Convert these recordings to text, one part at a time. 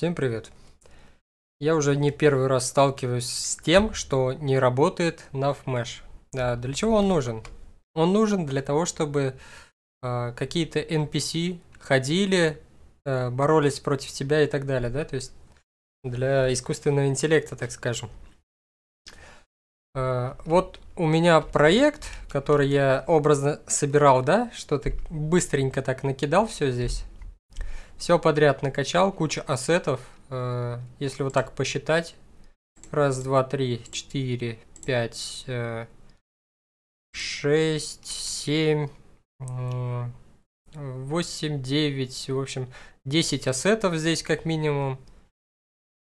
Всем привет! Я уже не первый раз сталкиваюсь с тем, что не работает NavMesh. Да, для чего он нужен? Он нужен для того, чтобы э, какие-то NPC ходили, э, боролись против тебя и так далее, да, то есть для искусственного интеллекта, так скажем. Э, вот у меня проект, который я образно собирал, да, что-то быстренько так накидал все здесь все подряд накачал, куча ассетов. Э, если вот так посчитать. Раз, два, три, четыре, пять, э, шесть, семь, э, восемь, девять. В общем, десять ассетов здесь как минимум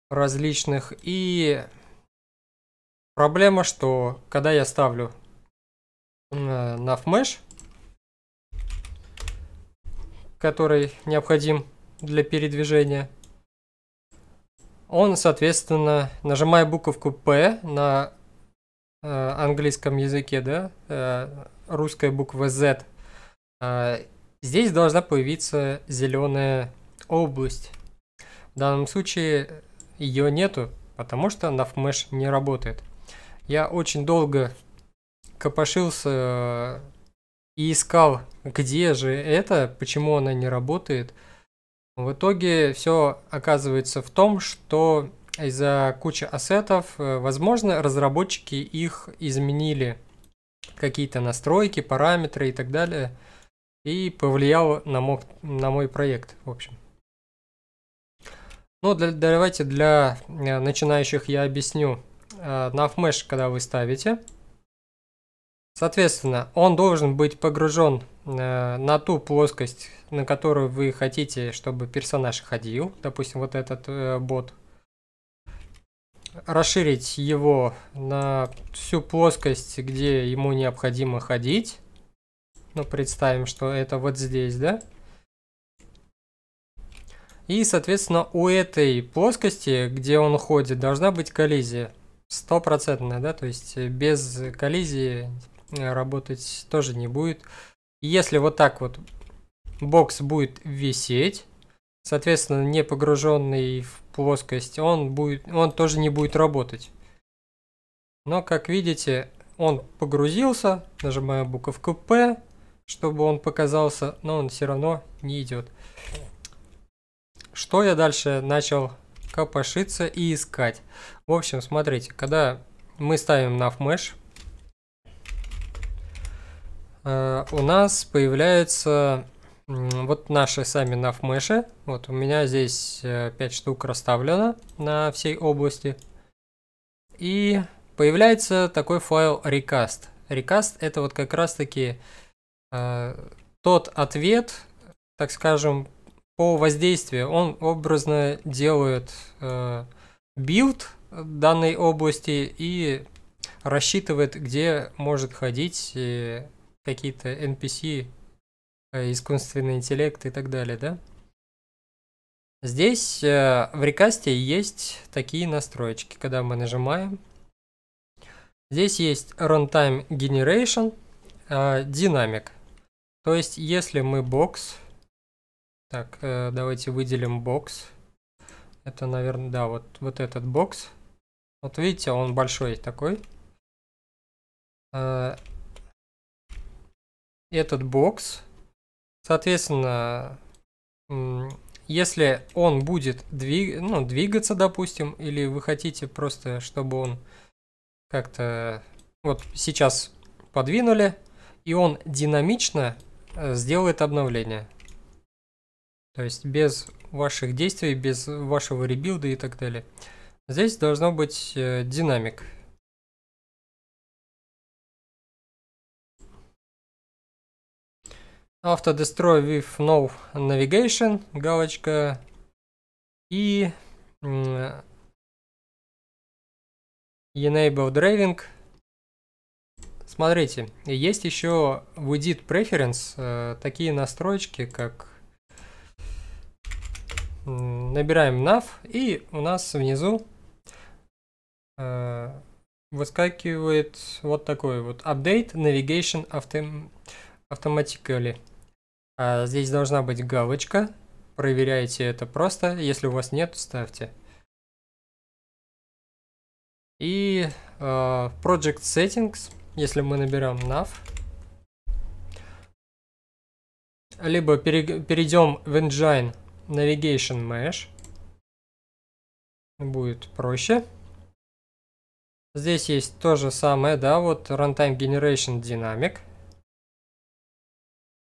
различных. И проблема, что когда я ставлю на фмеш, который необходим для передвижения. Он, соответственно, нажимая буковку P на э, английском языке, да, э, русская буква Z, э, здесь должна появиться зеленая область. В данном случае ее нету, потому что NavMesh не работает. Я очень долго копошился э, и искал, где же это, почему она не работает – в итоге все оказывается в том, что из-за кучи ассетов, э, возможно, разработчики их изменили, какие-то настройки, параметры и так далее, и повлияло на, мог, на мой проект, в общем. Ну, для, давайте для э, начинающих я объясню. Navmesh, э, когда вы ставите, соответственно, он должен быть погружен Э, на ту плоскость, на которую вы хотите, чтобы персонаж ходил, допустим, вот этот э, бот, расширить его на всю плоскость, где ему необходимо ходить. Ну, представим, что это вот здесь, да? И, соответственно, у этой плоскости, где он ходит, должна быть коллизия. Стопроцентная, да? То есть без коллизии э, работать тоже не будет. Если вот так вот бокс будет висеть, соответственно, не погруженный в плоскость, он, будет, он тоже не будет работать. Но, как видите, он погрузился, нажимаю буковку P, чтобы он показался, но он все равно не идет. Что я дальше начал копошиться и искать? В общем, смотрите, когда мы ставим на фмеш, Э, у нас появляются вот наши сами навмыши. Вот у меня здесь 5 э, штук расставлено на всей области. И появляется такой файл recast. Recast это вот как раз таки э, тот ответ, так скажем, по воздействию. Он образно делает э, билд данной области и рассчитывает, где может ходить э, какие-то NPC, э, искусственный интеллект и так далее, да? Здесь э, в рекасте есть такие настройки, когда мы нажимаем. Здесь есть Runtime Generation, э, Dynamic. То есть, если мы бокс... Так, э, давайте выделим бокс. Это, наверное, да, вот, вот этот бокс. Вот видите, он большой такой этот бокс. Соответственно, если он будет двиг... ну, двигаться, допустим, или вы хотите просто, чтобы он как-то... Вот сейчас подвинули, и он динамично э, сделает обновление. То есть без ваших действий, без вашего ребилда и так далее. Здесь должно быть э, динамик. Автодестрой with no navigation, галочка. И Enable Driving. Смотрите, есть еще в Edit Preference э, такие настройки, как набираем nav, и у нас внизу э, выскакивает вот такой вот Update Navigation autom Automatically. А здесь должна быть галочка. Проверяйте это просто. Если у вас нет, ставьте. И э, Project Settings, если мы наберем nav, либо перейдем в Engine Navigation Mesh, будет проще. Здесь есть то же самое, да, вот Runtime Generation Dynamic –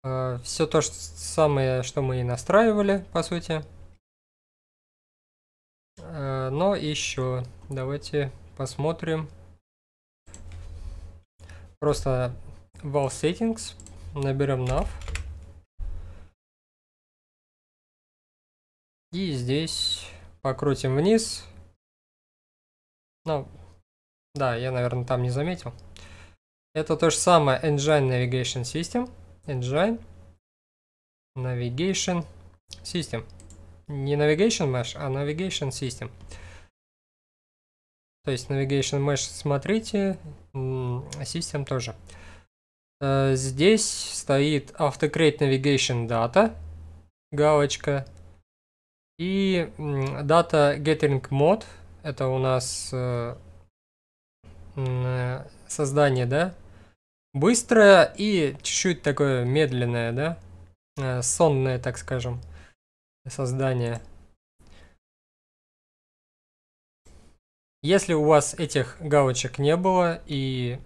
Э, Все то же самое, что мы и настраивали, по сути. Э, но еще давайте посмотрим. Просто Wall settings, наберем nav. И здесь покрутим вниз. Ну, да, я, наверное, там не заметил. Это то же самое Engine Navigation System. Engine. Navigation System. Не Navigation Mesh, а Navigation System. То есть Navigation Mesh смотрите, System тоже. Здесь стоит AutoCrate Navigation Data, галочка. И Data Gathering Mode, это у нас создание, да, быстрое и чуть-чуть такое медленное, да? Э, сонное, так скажем, создание. Если у вас этих галочек не было и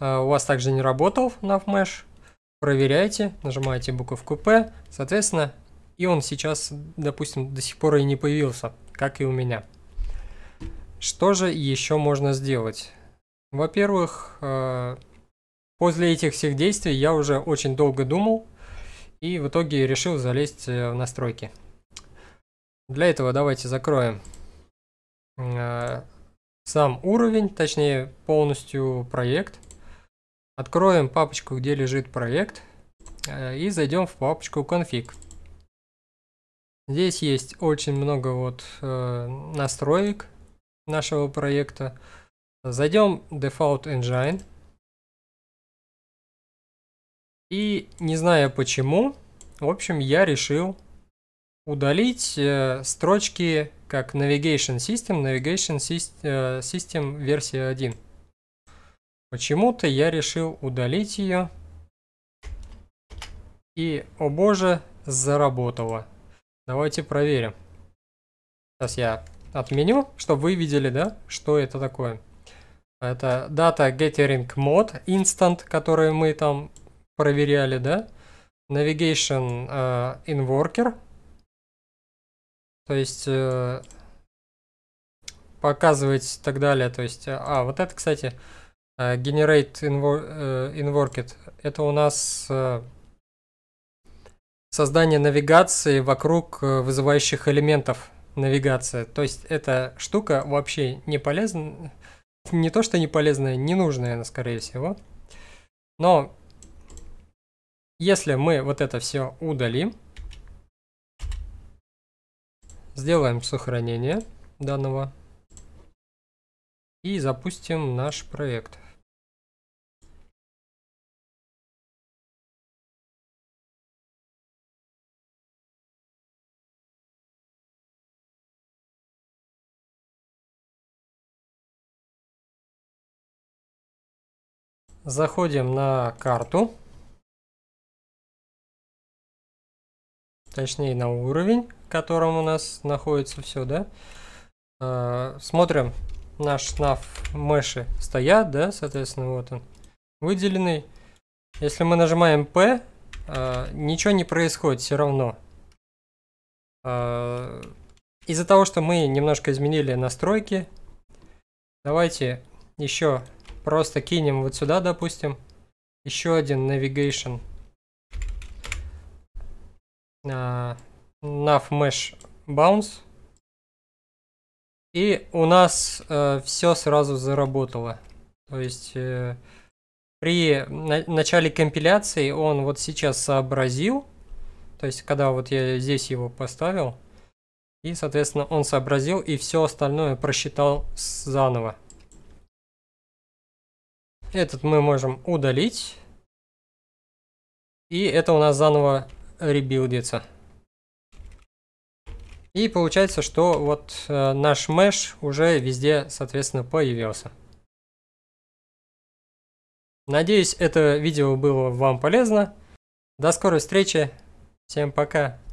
э, у вас также не работал NavMesh, проверяйте, нажимаете буковку P, соответственно, и он сейчас, допустим, до сих пор и не появился, как и у меня. Что же еще можно сделать? Во-первых, э, после этих всех действий я уже очень долго думал и в итоге решил залезть э, в настройки. Для этого давайте закроем э, сам уровень, точнее полностью проект. Откроем папочку, где лежит проект и зайдем в папочку конфиг. Здесь есть очень много вот э, настроек нашего проекта. Зайдем Default Engine. И не знаю почему, в общем, я решил удалить э, строчки как Navigation System, Navigation System, э, system версия 1. Почему-то я решил удалить ее. И, о боже, заработало. Давайте проверим. Сейчас я отменю, чтобы вы видели, да, что это такое. Это data getting mod instant, который мы там проверяли, да? Navigation uh, э, in worker. То есть uh, показывать и так далее. То есть, э, а, вот это, кстати, uh, generate in, uh, in worket. Это у нас uh, создание навигации вокруг вызывающих элементов навигации. То есть эта штука вообще не полезна не то что не полезная, ненужная она, скорее всего. Но если мы вот это все удалим, сделаем сохранение данного и запустим наш проект. Заходим на карту. Точнее, на уровень, в котором у нас находится все, да. А, смотрим, наш nav мыши стоят, да, соответственно, вот он выделенный. Если мы нажимаем P, а, ничего не происходит все равно. А, из-за того, что мы немножко изменили настройки, давайте еще Просто кинем вот сюда, допустим. Еще один navigation. Uh, nav mesh bounce. И у нас э, все сразу заработало. То есть э, при на начале компиляции он вот сейчас сообразил. То есть когда вот я здесь его поставил. И, соответственно, он сообразил и все остальное просчитал заново. Этот мы можем удалить. И это у нас заново ребилдится. И получается, что вот э, наш меш уже везде, соответственно, появился. Надеюсь, это видео было вам полезно. До скорой встречи. Всем пока.